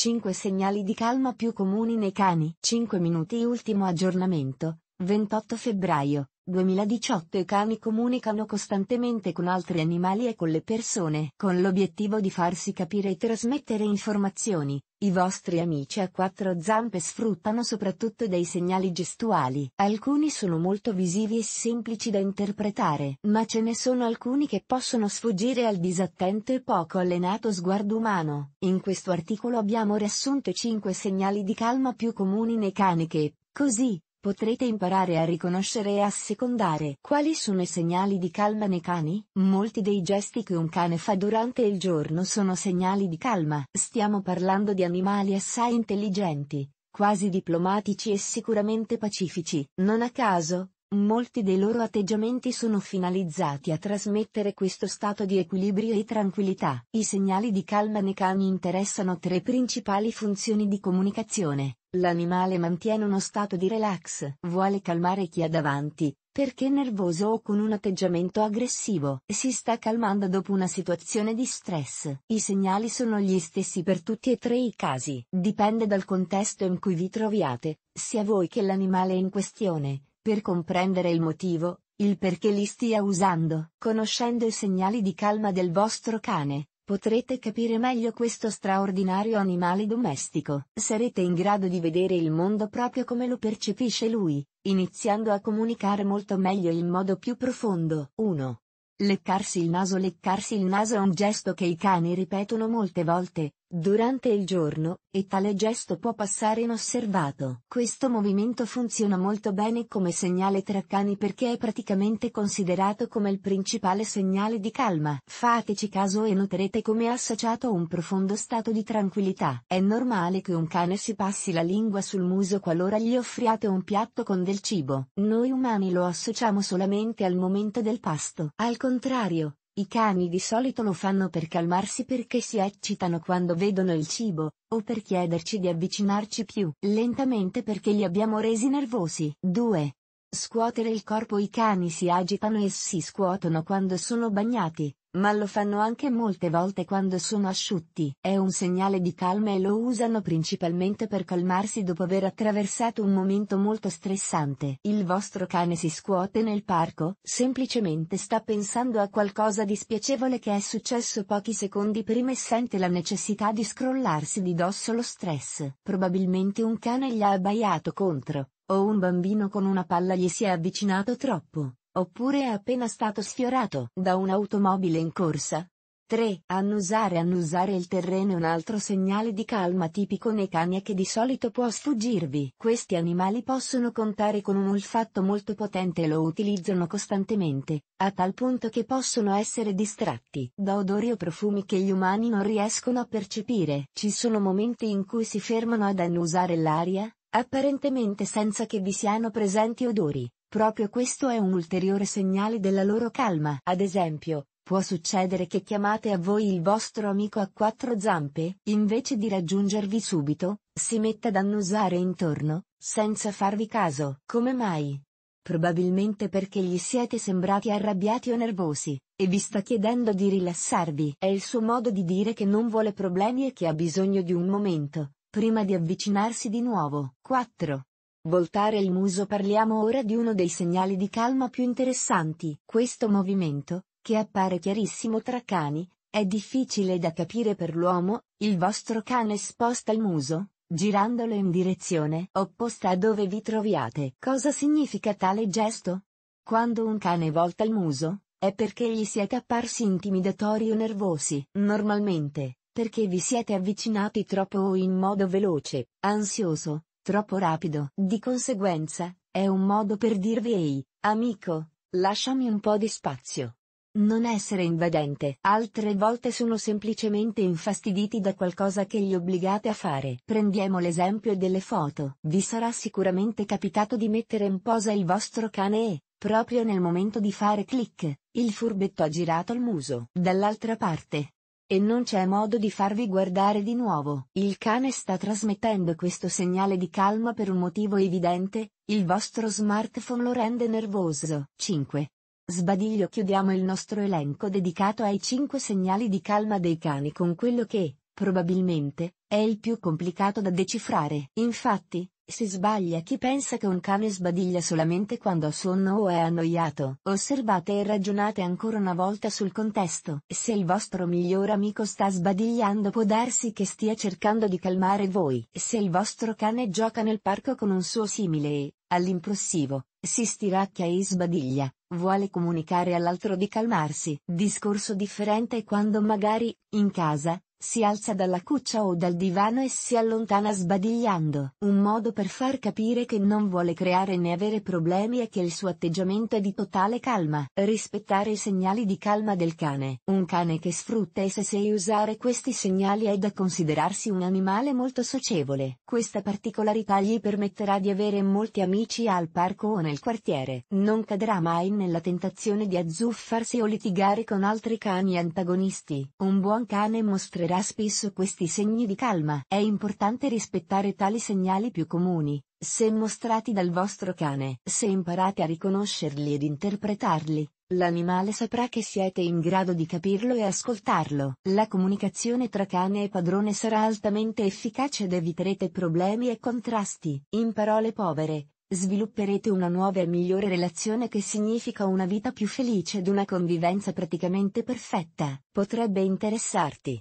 5 segnali di calma più comuni nei cani. 5 minuti ultimo aggiornamento. 28 febbraio 2018 I cani comunicano costantemente con altri animali e con le persone, con l'obiettivo di farsi capire e trasmettere informazioni. I vostri amici a quattro zampe sfruttano soprattutto dei segnali gestuali. Alcuni sono molto visivi e semplici da interpretare, ma ce ne sono alcuni che possono sfuggire al disattento e poco allenato sguardo umano. In questo articolo abbiamo riassunto i 5 segnali di calma più comuni nei cani che, così, Potrete imparare a riconoscere e assecondare quali sono i segnali di calma nei cani? Molti dei gesti che un cane fa durante il giorno sono segnali di calma. Stiamo parlando di animali assai intelligenti, quasi diplomatici e sicuramente pacifici. Non a caso, Molti dei loro atteggiamenti sono finalizzati a trasmettere questo stato di equilibrio e tranquillità. I segnali di calma nei cani interessano tre principali funzioni di comunicazione. L'animale mantiene uno stato di relax, vuole calmare chi ha davanti, perché è nervoso o con un atteggiamento aggressivo, si sta calmando dopo una situazione di stress. I segnali sono gli stessi per tutti e tre i casi, dipende dal contesto in cui vi troviate, sia voi che l'animale in questione, per comprendere il motivo, il perché li stia usando. Conoscendo i segnali di calma del vostro cane, potrete capire meglio questo straordinario animale domestico. Sarete in grado di vedere il mondo proprio come lo percepisce lui, iniziando a comunicare molto meglio in modo più profondo. 1. Leccarsi il naso Leccarsi il naso è un gesto che i cani ripetono molte volte, durante il giorno, e tale gesto può passare inosservato. Questo movimento funziona molto bene come segnale tra cani perché è praticamente considerato come il principale segnale di calma. Fateci caso e noterete come è associato a un profondo stato di tranquillità. È normale che un cane si passi la lingua sul muso qualora gli offriate un piatto con del cibo. Noi umani lo associamo solamente al momento del pasto. Al contrario, i cani di solito lo fanno per calmarsi perché si eccitano quando vedono il cibo, o per chiederci di avvicinarci più lentamente perché li abbiamo resi nervosi. 2. Scuotere il corpo I cani si agitano e si scuotono quando sono bagnati, ma lo fanno anche molte volte quando sono asciutti. È un segnale di calma e lo usano principalmente per calmarsi dopo aver attraversato un momento molto stressante. Il vostro cane si scuote nel parco, semplicemente sta pensando a qualcosa di spiacevole che è successo pochi secondi prima e sente la necessità di scrollarsi di dosso lo stress. Probabilmente un cane gli ha abbaiato contro, o un bambino con una palla gli si è avvicinato troppo. Oppure è appena stato sfiorato da un'automobile in corsa. 3. Annusare Annusare il terreno è un altro segnale di calma tipico nei cani e che di solito può sfuggirvi. Questi animali possono contare con un olfatto molto potente e lo utilizzano costantemente, a tal punto che possono essere distratti da odori o profumi che gli umani non riescono a percepire. Ci sono momenti in cui si fermano ad annusare l'aria, apparentemente senza che vi siano presenti odori, Proprio questo è un ulteriore segnale della loro calma. Ad esempio, può succedere che chiamate a voi il vostro amico a quattro zampe, invece di raggiungervi subito, si metta ad annusare intorno, senza farvi caso. Come mai? Probabilmente perché gli siete sembrati arrabbiati o nervosi, e vi sta chiedendo di rilassarvi. È il suo modo di dire che non vuole problemi e che ha bisogno di un momento, prima di avvicinarsi di nuovo. 4. Voltare il muso parliamo ora di uno dei segnali di calma più interessanti. Questo movimento, che appare chiarissimo tra cani, è difficile da capire per l'uomo, il vostro cane sposta il muso, girandolo in direzione opposta a dove vi troviate. Cosa significa tale gesto? Quando un cane volta il muso, è perché gli siete apparsi intimidatori o nervosi. Normalmente, perché vi siete avvicinati troppo o in modo veloce, ansioso, Troppo rapido. Di conseguenza, è un modo per dirvi ehi, amico, lasciami un po' di spazio. Non essere invadente. Altre volte sono semplicemente infastiditi da qualcosa che li obbligate a fare. Prendiamo l'esempio delle foto. Vi sarà sicuramente capitato di mettere in posa il vostro cane e, proprio nel momento di fare clic, il furbetto ha girato il muso. Dall'altra parte, e non c'è modo di farvi guardare di nuovo. Il cane sta trasmettendo questo segnale di calma per un motivo evidente, il vostro smartphone lo rende nervoso. 5. Sbadiglio chiudiamo il nostro elenco dedicato ai 5 segnali di calma dei cani con quello che, probabilmente, è il più complicato da decifrare. Infatti, si sbaglia chi pensa che un cane sbadiglia solamente quando ha sonno o è annoiato. Osservate e ragionate ancora una volta sul contesto. Se il vostro miglior amico sta sbadigliando può darsi che stia cercando di calmare voi. Se il vostro cane gioca nel parco con un suo simile e, all'impulsivo, si stiracchia e sbadiglia, vuole comunicare all'altro di calmarsi. Discorso differente quando magari, in casa, si alza dalla cuccia o dal divano e si allontana sbadigliando. Un modo per far capire che non vuole creare né avere problemi è che il suo atteggiamento è di totale calma. Rispettare i segnali di calma del cane. Un cane che sfrutta e se sei usare questi segnali è da considerarsi un animale molto socievole. Questa particolarità gli permetterà di avere molti amici al parco o nel quartiere. Non cadrà mai nella tentazione di azzuffarsi o litigare con altri cani antagonisti. Un buon cane mostrerà riceverà spesso questi segni di calma. È importante rispettare tali segnali più comuni, se mostrati dal vostro cane. Se imparate a riconoscerli ed interpretarli, l'animale saprà che siete in grado di capirlo e ascoltarlo. La comunicazione tra cane e padrone sarà altamente efficace ed eviterete problemi e contrasti. In parole povere, svilupperete una nuova e migliore relazione che significa una vita più felice ed una convivenza praticamente perfetta. Potrebbe interessarti.